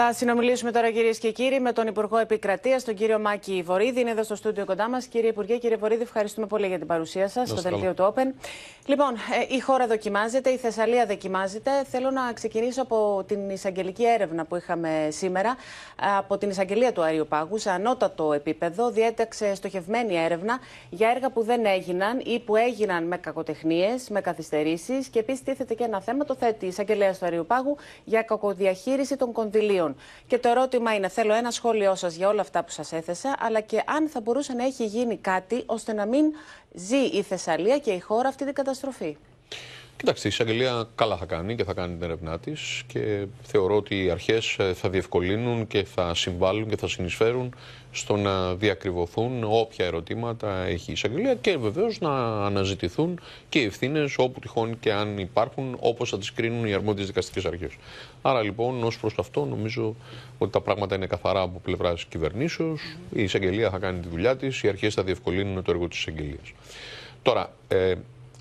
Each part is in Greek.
Θα συνομιλήσουμε τώρα κυρίες και κύριοι με τον Υπουργό Επικρατείας, τον κύριο Μάκη Βορύδη. Είναι εδώ στο στούντιο κοντά μας. Κύριε Υπουργέ, κύριε Βορύδη, ευχαριστούμε πολύ για την παρουσία σας στο δελτίο του Open. Λοιπόν, ε, η χώρα δοκιμάζεται, η Θεσσαλία δοκιμάζεται. Θέλω να ξεκινήσω από την εισαγγελική έρευνα που είχαμε σήμερα. Από την εισαγγελία του Αριού Πάγου, σε ανώτατο επίπεδο, διέταξε στοχευμένη έρευνα για έργα που δεν έγιναν ή που έγιναν με κακοτεχνίες, με καθυστερήσεις. Και επίσης τίθεται και ένα θέμα, το θέτει η εισαγγελέα του Αριού Πάγου για κακοδιαχείριση των κονδυλίων. Και το ερώτημα είναι: Θέλω ένα σχόλιο σας για όλα αυτά που σας έθεσα, αλλά και αν θα μπορούσε να έχει γίνει κάτι ώστε να μην ζει η Θεσσαλία και η χώρα αυτή την καταστροφή. Κοιτάξτε, η εισαγγελία καλά θα κάνει και θα κάνει την έρευνά της και θεωρώ ότι οι αρχές ε, θα διευκολύνουν και θα συμβάλλουν και θα συνεισφέρουν στο να διακριβωθούν όποια ερωτήματα έχει η εισαγγελία και βεβαίως να αναζητηθούν και οι ευθύνες όπου τυχόν και αν υπάρχουν, όπως θα τις κρίνουν οι αρμόδιες δικαστικές αρχές. Άρα λοιπόν, ως προς αυτό, νομίζω ότι τα πράγματα είναι καθαρά από πλευράς κυβερνήσεως. Η εισαγγελία θα κάνει τη δουλειά της, οι αρχές θα διευκολύνουν το έργο της εισαγγελίας. Τώρα, ε,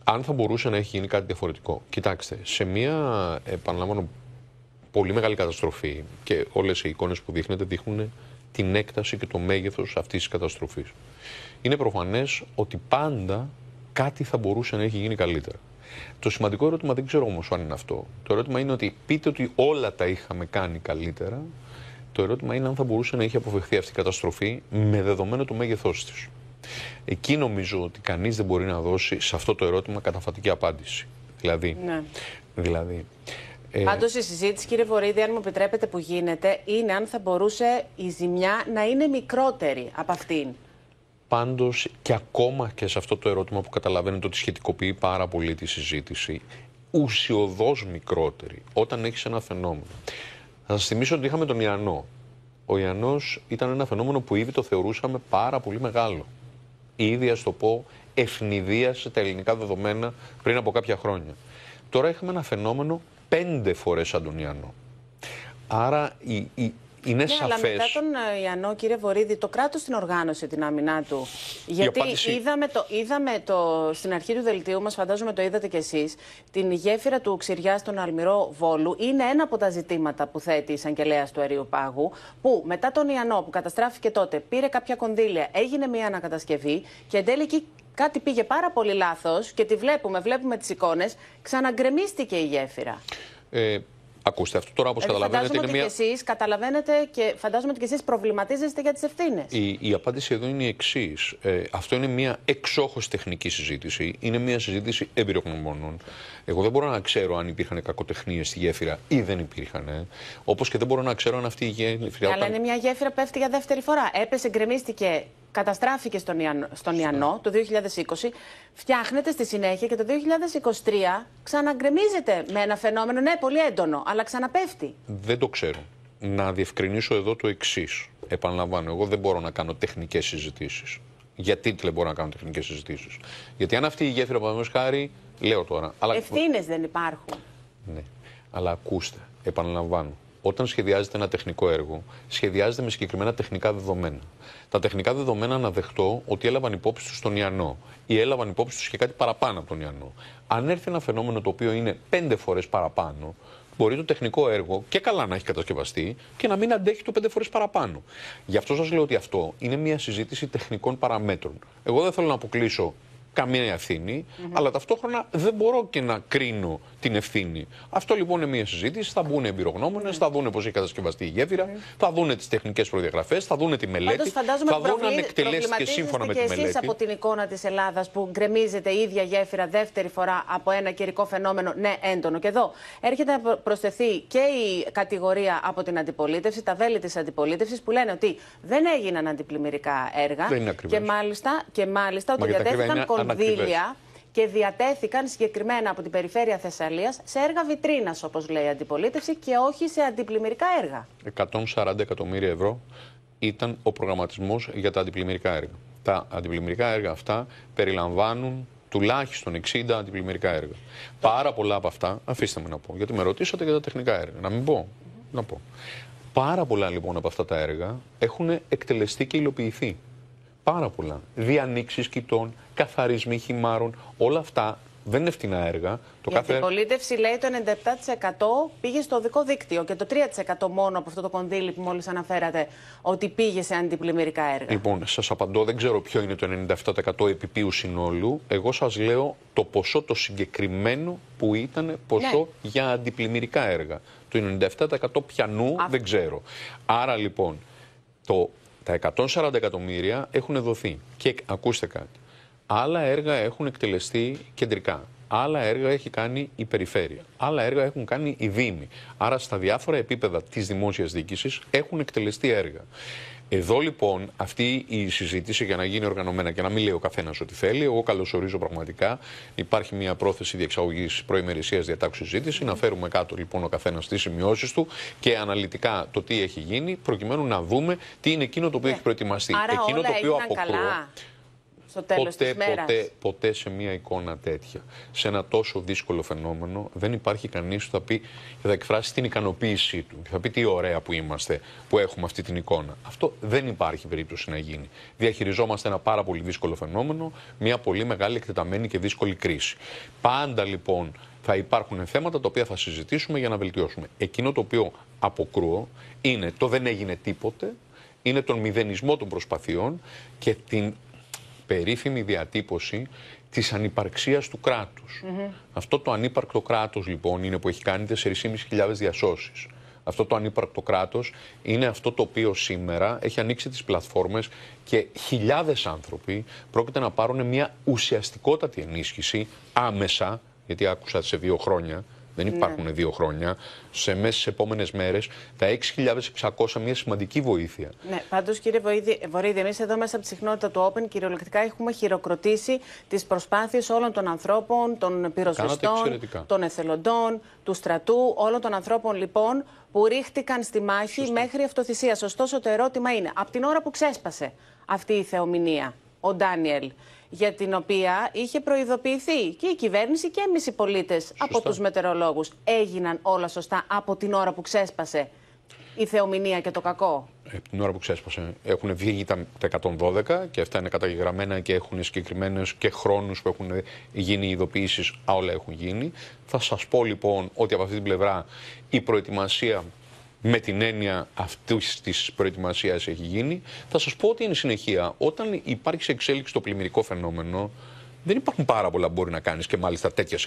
αν θα μπορούσε να έχει γίνει κάτι διαφορετικό. Κοιτάξτε, σε μια, επαναλαμβάνω, πολύ μεγάλη καταστροφή και όλες οι εικόνες που δείχνετε δείχνουν την έκταση και το μέγεθος αυτής της καταστροφής. Είναι προφανές ότι πάντα κάτι θα μπορούσε να έχει γίνει καλύτερα. Το σημαντικό ερώτημα δεν ξέρω όμως αν είναι αυτό. Το ερώτημα είναι ότι πείτε ότι όλα τα είχαμε κάνει καλύτερα. Το ερώτημα είναι αν θα μπορούσε να έχει αποφευχθεί αυτή η καταστροφή με δεδομένο το μέγεθός της. Εκεί νομίζω ότι κανείς δεν μπορεί να δώσει σε αυτό το ερώτημα καταφατική απάντηση. Δηλαδή, ναι. δηλαδή ε... Πάντως η συζήτηση, κύριε Βορύδη, αν μου επιτρέπετε που γίνεται, είναι αν θα μπορούσε η ζημιά να είναι μικρότερη από αυτήν. Πάντως και ακόμα και σε αυτό το ερώτημα που καταλαβαίνετε ότι σχετικοποιεί πάρα πολύ τη συζήτηση, ουσιοδός μικρότερη όταν έχεις ένα φαινόμενο. Θα σας θυμίσω ότι είχαμε τον Ιαννό. Ο Ιαννός ήταν ένα φαινόμενο που ήδη το θεωρούσαμε πάρα πολύ μεγάλο η ίδια, στο πω, ευνηδίασε τα ελληνικά δεδομένα πριν από κάποια χρόνια. Τώρα έχουμε ένα φαινόμενο πέντε φορές Αντωνιανό. Άρα η, η, είναι ναι, σαφές... Αλλά μετά τον ε, Ιαννό, κύριε Βορύδη, το κράτος την οργάνωσε την άμυνά του. Γιατί είδαμε, το, είδαμε το, στην αρχή του δελτίου μας φαντάζομαι το είδατε κι εσείς, την γέφυρα του Ξηριά στον Αλμυρό Βόλου. Είναι ένα από τα ζητήματα που θέτει η εισαγγελέα του Αερίου Πάγου, που μετά τον Ιαννό που καταστράφηκε τότε, πήρε κάποια κονδύλια, έγινε μια ανακατασκευή και εν τέλει κάτι πήγε πάρα πολύ λάθος και τη βλέπουμε, βλέπουμε τις εικόνες, ξαναγκρεμίστηκε η γέφυρα. Ε, Ακούστε, αυτό τώρα όπως ε, καταλαβαίνετε είναι μια. Εσείς καταλαβαίνετε και φαντάζομαι ότι και εσείς προβληματίζεστε για τις ευθύνες. Η, η απάντηση εδώ είναι η εξής. Ε, αυτό είναι μια εξόχως τεχνική συζήτηση. Είναι μια συζήτηση εμπειρογνωμόνων. Εγώ δεν μπορώ να ξέρω αν υπήρχαν κακοτεχνίες στη γέφυρα ή δεν υπήρχαν. Όπως και δεν μπορώ να ξέρω αν αυτή η γέφυρα. Ναι, αλλά όταν... είναι μια γέφυρα που πέφτει για δεύτερη φορά. Έπεσε, γκρεμίστηκε καταστράφηκε στον, Ιανό, στον το 2020, φτιάχνεται στη συνέχεια και το 2023 ξαναγκρεμίζεται με ένα φαινόμενο, ναι, πολύ έντονο, αλλά ξαναπέφτει. Δεν το ξέρω. Να διευκρινίσω εδώ το εξής. Επαναλαμβάνω, εγώ δεν μπορώ να κάνω τεχνικές συζητήσεις. γιατί δεν μπορώ να κάνω τεχνικές συζητήσεις. Γιατί αν αυτή η γέφυρα, παραδείγματος χάρη, λέω τώρα. Αλλά... Ευθύνες δεν υπάρχουν. Ναι. Αλλά ακούστε, επαναλαμβάνω όταν σχεδιάζεται ένα τεχνικό έργο, σχεδιάζεται με συγκεκριμένα τεχνικά δεδομένα. Τα τεχνικά δεδομένα να ότι έλαβαν υπόψη τους τον Ιαννό ή έλαβαν υπόψη τους και κάτι παραπάνω από τον Ιαννό. Αν έρθει ένα φαινόμενο το οποίο είναι πέντε φορές παραπάνω, μπορεί το τεχνικό έργο και καλά να έχει κατασκευαστεί και να μην αντέχει το πέντε φορές παραπάνω. Γι' αυτό σας λέω ότι αυτό είναι μια συζήτηση τεχνικών παραμέτρων. Εγώ δεν θέλω να αποκλείσω καμία ευθύνη, mm -hmm. αλλά ταυτόχρονα δεν μπορώ και να κρίνω την ευθύνη. Αυτό λοιπόν είναι μια συζήτηση. Θα μπουν εμπειρογνώμονες, mm -hmm. θα δούνε πώς έχει κατασκευαστεί η γέφυρα, mm -hmm. θα δούνε τις τεχνικές προδιαγραφές, θα δούνε τη μελέτη. Πάντως, θα δούνε αν εκτελέστηκε σύμφωνα και με τη μελέτη. από την εικόνα της Ελλάδας που γκρεμίζεται η ίδια γέφυρα δεύτερη φορά από ένα καιρικό φαινόμενο, ναι, έντονο. Και εδώ έρχεται να προσθεθεί και η κατηγορία από την αντιπολίτευση, τα βέλη της αντιπολίτευσης που λένε ότι δεν έγιναν αντιπλημμυρικά έργα. και μάλιστα, και μάλιστα ότι διατέθηκαν κονδύλια και διατέθηκαν συγκεκριμένα από την περιφέρεια Θεσσαλίας σε έργα βιτρίνας, όπως λέει η αντιπολίτευση, και όχι σε αντιπλημμυρικά έργα. 140 εκατομμύρια ευρώ ήταν ο προγραμματισμός για τα αντιπλημμυρικά έργα. Τα αντιπλημμυρικά έργα αυτά περιλαμβάνουν τουλάχιστον 60 αντιπλημμυρικά έργα. Πάρα πολλά από αυτά, αφήστε με να πω, γιατί με ρωτήσατε για τα τεχνικά έργα. Να μην πω. Να πω. Πάρα πολλά λοιπόν από αυτά τα έργα έχουν εκτελεστεί και υλοποιηθεί. Πάρα πολλά. Διανοίξεις κοιτών, καθαρισμοί χυμάρων. Όλα αυτά δεν είναι φτηνά έργα. Το κάθε... Η πολίτευση λέει το 97% πήγε στο δικό δίκτυο και το 3% μόνο από αυτό το κονδύλι που μόλις αναφέρατε ότι πήγε σε αντιπλημμυρικά έργα. Λοιπόν, σας απαντώ, δεν ξέρω ποιο είναι το 97% επιπίου συνόλου. Εγώ σας λέω το ποσό το συγκεκριμένο που ήταν ποσό ναι. για αντιπλημμυρικά έργα. Το 97% πιανού δεν ξέρω. Άρα λοιπόν, το, τα 140 εκατομμύρια έχουν δοθεί. Και ακούστε κάτι. Άλλα έργα έχουν εκτελεστεί κεντρικά. Άλλα έργα έχει κάνει η περιφέρεια. Άλλα έργα έχουν κάνει οι Δήμοι. Άρα στα διάφορα επίπεδα της δημόσιας διοίκησης έχουν εκτελεστεί έργα. Εδώ λοιπόν αυτή η συζήτηση για να γίνει οργανωμένα και να μην λέει ο καθένας ό,τι θέλει, εγώ καλωσορίζω πραγματικά. Υπάρχει μια πρόθεση διεξαγωγής προημερησίας διατάξεως συζήτηση, να φέρουμε κάτω λοιπόν ο καθένας τις σημειώσεις του και αναλυτικά το τι έχει γίνει, προκειμένου να δούμε τι είναι εκείνο το οποίο ναι. έχει προετοιμαστεί. Άρα εκείνο όλα το οποίο αποκρούω στο τέλος ποτέ, της Ποτέ, ποτέ σε μια εικόνα τέτοια, σε ένα τόσο δύσκολο φαινόμενο, δεν υπάρχει κανείς που θα πει και θα εκφράσει την ικανοποίησή του. Και θα πει τι ωραία που είμαστε, που έχουμε αυτή την εικόνα. Αυτό δεν υπάρχει περίπτωση να γίνει. Διαχειριζόμαστε ένα πάρα πολύ δύσκολο φαινόμενο, μια πολύ μεγάλη εκτεταμένη και δύσκολη κρίση. Πάντα λοιπόν θα υπάρχουν θέματα τα οποία θα συζητήσουμε για να βελτιώσουμε. Εκείνο το οποίο αποκρούω είναι το δεν έγινε τίποτε, είναι τον μηδενισμό των προσπαθειών και την περίφημη διατύπωση της ανυπαρξίας του κράτους. Mm-hmm. Αυτό το ανύπαρκτο κράτος λοιπόν είναι που έχει κάνει 4.500 διασώσεις. Αυτό το ανύπαρκτο κράτος είναι αυτό το οποίο σήμερα έχει ανοίξει τις πλατφόρμες και χιλιάδες άνθρωποι πρόκειται να πάρουν μια ουσιαστικότατη ενίσχυση άμεσα, γιατί άκουσα σε δύο χρόνια, δεν ναι. υπάρχουν ναι. δύο χρόνια. Σε μέσα στι επόμενες μέρες τα 6.600 μια σημαντική βοήθεια. Ναι, πάντως κύριε Βορύδη, εμείς εδώ μέσα από τη συχνότητα του Open κυριολεκτικά έχουμε χειροκροτήσει τις προσπάθειες όλων των ανθρώπων, των πυροσβεστών, των εθελοντών, του στρατού, όλων των ανθρώπων λοιπόν που ρίχτηκαν στη μάχη Σωστή. μέχρι αυτοθυσίας. Ωστόσο το ερώτημα είναι, από την ώρα που ξέσπασε αυτή η θεομηνία, ο Ντάνιελ για την οποία είχε προειδοποιηθεί και η κυβέρνηση και εμείς οι πολίτες από του μετερολόγου. Έγιναν όλα σωστά από την ώρα που ξέσπασε η θεομηνία και το κακό. Ε, την ώρα που ξέσπασε. Έχουν βγει τα, 112 και αυτά είναι καταγεγραμμένα και έχουν συγκεκριμένες και χρόνους που έχουν γίνει ειδοποιήσει. Όλα έχουν γίνει. Θα σας πω λοιπόν ότι από αυτή την πλευρά η προετοιμασία με την έννοια αυτής της προετοιμασίας έχει γίνει. Θα σας πω ότι είναι συνεχεία. Όταν υπάρχει σε εξέλιξη το πλημμυρικό φαινόμενο, δεν υπάρχουν πάρα πολλά που μπορεί να κάνεις και μάλιστα τέτοιας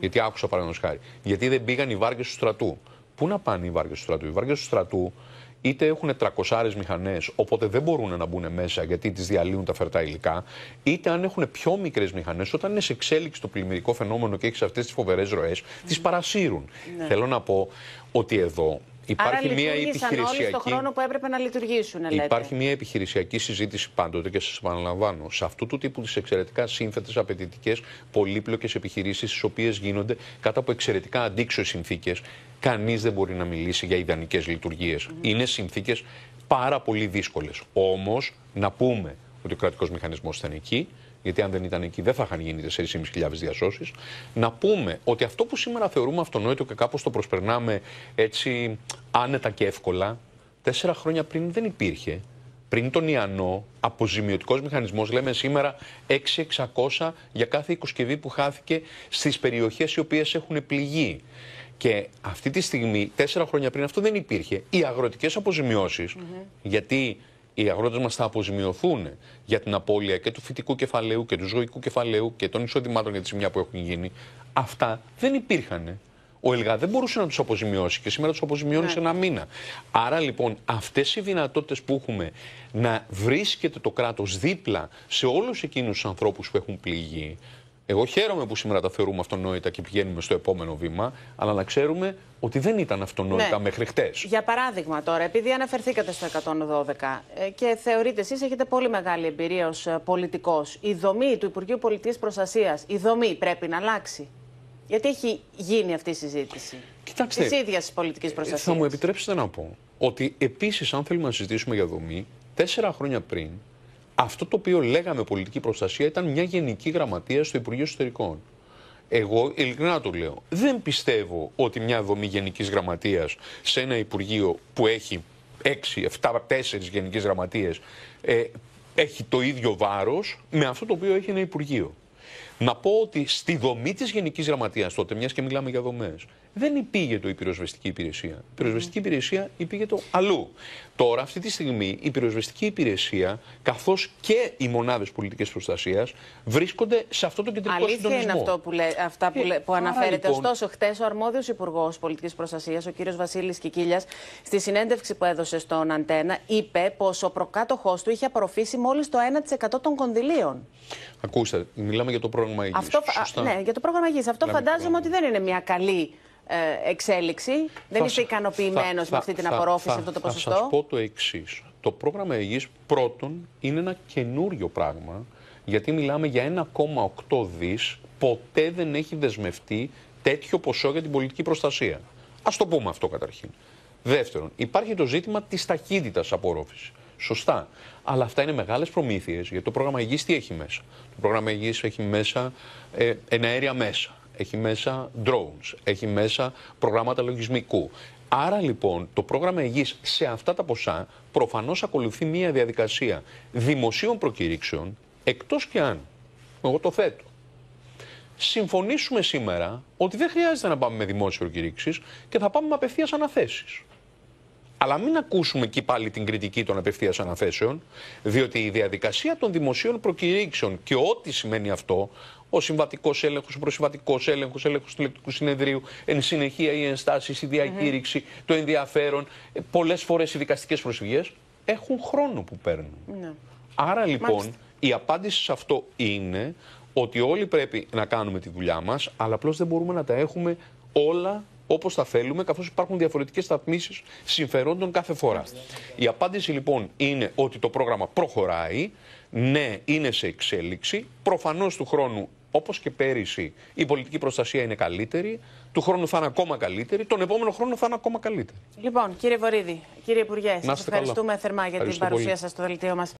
Γιατί άκουσα παραδείγματος χάρη. Γιατί δεν πήγαν οι βάρκε του στρατού. Πού να πάνε οι βάρκε του στρατού. Οι βάρκε του στρατού είτε έχουν 300 μηχανές, οπότε δεν μπορούν να μπουν μέσα γιατί τις διαλύουν τα φερτά υλικά, είτε αν έχουν πιο μικρές μηχανές, όταν είναι σε εξέλιξη το πλημμυρικό φαινόμενο και έχεις αυτές τις φοβερές ροές, τις παρασύρουν. Ναι. Θέλω να πω ότι εδώ Υπάρχει μια επιχειρησιακή. χρόνο που έπρεπε να λειτουργήσουν, Υπάρχει μια επιχειρησιακή συζήτηση πάντοτε και σας επαναλαμβάνω. Σε αυτού του τύπου τις εξαιρετικά σύνθετες, απαιτητικές, πολύπλοκες επιχειρήσεις, τις οποίες γίνονται κατά από εξαιρετικά αντίξωες συνθήκες, κανείς δεν μπορεί να μιλήσει για ιδανικές λειτουργίες. Είναι συνθήκες πάρα πολύ δύσκολες. Όμως, να πούμε ότι ο κρατικός μηχανισμός ήταν εκεί γιατί αν δεν ήταν εκεί δεν θα είχαν γίνει 4.500 διασώσεις. Να πούμε ότι αυτό που σήμερα θεωρούμε αυτονόητο και κάπως το προσπερνάμε έτσι άνετα και εύκολα, τέσσερα χρόνια πριν δεν υπήρχε. Πριν τον Ιαννό, αποζημιωτικός μηχανισμός, λέμε σήμερα 6.600 για κάθε οικοσκευή που χάθηκε στις περιοχές οι οποίες έχουν πληγεί. Και αυτή τη στιγμή, τέσσερα χρόνια πριν, αυτό δεν υπήρχε. Οι αγροτικές γιατί οι αγρότες μας θα αποζημιωθούν για την απώλεια και του φυτικού κεφαλαίου και του ζωικού κεφαλαίου και των εισοδημάτων για τη σημεία που έχουν γίνει. Αυτά δεν υπήρχαν. Ο ΕΛΓΑ δεν μπορούσε να τους αποζημιώσει και σήμερα τους αποζημιώνει ναι. σε ένα μήνα. Άρα λοιπόν αυτές οι δυνατότητες που έχουμε να βρίσκεται το κράτος δίπλα σε όλους εκείνους τους ανθρώπους που έχουν πληγεί, εγώ χαίρομαι που σήμερα τα θεωρούμε αυτονόητα και πηγαίνουμε στο επόμενο βήμα, αλλά να ξέρουμε ότι δεν ήταν αυτονόητα ναι. μέχρι χτες. Για παράδειγμα, τώρα, επειδή αναφερθήκατε στο 112 ε, και θεωρείτε εσείς έχετε πολύ μεγάλη εμπειρία ως ε, πολιτικός, η δομή του Υπουργείου Πολιτικής Προστασίας, η δομή πρέπει να αλλάξει. Γιατί έχει γίνει αυτή η συζήτηση της ίδιας της πολιτικής ε, προστασίας. Θα μου επιτρέψετε να πω ότι επίσης, αν θέλουμε να συζητήσουμε για δομή, τέσσερα χρόνια πριν αυτό το οποίο λέγαμε πολιτική προστασία ήταν μια γενική γραμματεία στο Υπουργείο Εσωτερικών. Εγώ ειλικρινά το λέω. Δεν πιστεύω ότι μια δομή γενικής γραμματείας σε ένα Υπουργείο που έχει 6, 7, 4 γενικές γραμματείες ε, έχει το ίδιο βάρος με αυτό το οποίο έχει ένα Υπουργείο. Να πω ότι στη δομή της Γενικής Γραμματείας τότε, μιας και μιλάμε για δομές, δεν υπήγε το η πυροσβεστική υπηρεσία. Η πυροσβεστική ναι. υπηρεσία υπήγε το αλλού. Τώρα, αυτή τη στιγμή, η πυροσβεστική υπηρεσία, καθώς και οι μονάδες πολιτικής προστασίας, βρίσκονται σε αυτό το κεντρικό Αλήθεια Αλήθεια είναι αυτό που, λέ, αυτά που, λέ, που αναφέρεται. Λοιπόν... Ωστόσο, χτες ο αρμόδιος υπουργός πολιτικής προστασίας, ο κύριος Βασίλης Κικίλιας, στη συνέντευξη που έδωσε στον Αντένα, είπε πως ο προκάτοχός του είχε απορροφήσει μόλις το 1% των κονδυλίων. Ακούστε, μιλάμε για το πρόγραμμα υγείας. Αυτό... Ναι, για το πρόγραμμα υγείας. Αυτό φαντάζομαι ότι δεν είναι μια καλή ε, εξέλιξη. Δεν είστε ικανοποιημένο με αυτή την απορρόφηση, αυτό το ποσοστό. Θα σας πω το εξής. Το πρόγραμμα Αιγής, πρώτον είναι ένα καινούριο πράγμα, γιατί μιλάμε για 1,8 δις. Ποτέ δεν έχει δεσμευτεί τέτοιο ποσό για την πολιτική προστασία. Ας το πούμε αυτό καταρχήν. Δεύτερον, υπάρχει το ζήτημα της ταχύτητας απορρόφησης. Σωστά. Αλλά αυτά είναι μεγάλες προμήθειες, γιατί το πρόγραμμα Αιγής τι έχει μέσα. Το πρόγραμμα Αιγής έχει μέσα ε, εναέρια μέσα έχει μέσα drones, έχει μέσα προγράμματα λογισμικού. Άρα λοιπόν το πρόγραμμα υγιής σε αυτά τα ποσά προφανώς ακολουθεί μια διαδικασία δημοσίων προκήρυξεων εκτός και αν, εγώ το θέτω, συμφωνήσουμε σήμερα ότι δεν χρειάζεται να πάμε με δημόσιες προκήρυξεις και θα πάμε με απευθείας αναθέσεις. Αλλά μην ακούσουμε εκεί πάλι την κριτική των απευθείας αναθέσεων, διότι η διαδικασία των δημοσίων προκηρύξεων και ό,τι σημαίνει αυτό, ο συμβατικός έλεγχος, ο προσυμβατικός έλεγχος, έλεγχος του ηλεκτρικού συνεδρίου, εν συνεχεία οι ενστάσεις, η διακήρυξη, mm το ενδιαφέρον, ε, πολλές φορές οι δικαστικές προσφυγές έχουν χρόνο που παίρνουν. Ναι. Άρα λοιπόν η απάντηση σε αυτό είναι ότι όλοι πρέπει να κάνουμε τη δουλειά μας, αλλά απλώς δεν μπορούμε να τα έχουμε όλα όπως θα θέλουμε, καθώς υπάρχουν διαφορετικές σταθμίσεις συμφερόντων κάθε φορά. Η απάντηση λοιπόν είναι ότι το πρόγραμμα προχωράει. Ναι, είναι σε εξέλιξη. Προφανώς του χρόνου όπως και πέρυσι η πολιτική προστασία είναι καλύτερη, του χρόνου θα είναι ακόμα καλύτερη, τον επόμενο χρόνο θα είναι ακόμα καλύτερη. Λοιπόν, κύριε Βορύδη, κύριε Υπουργέ, σα ευχαριστούμε θερμά για την παρουσία σας στο δελτίο μας.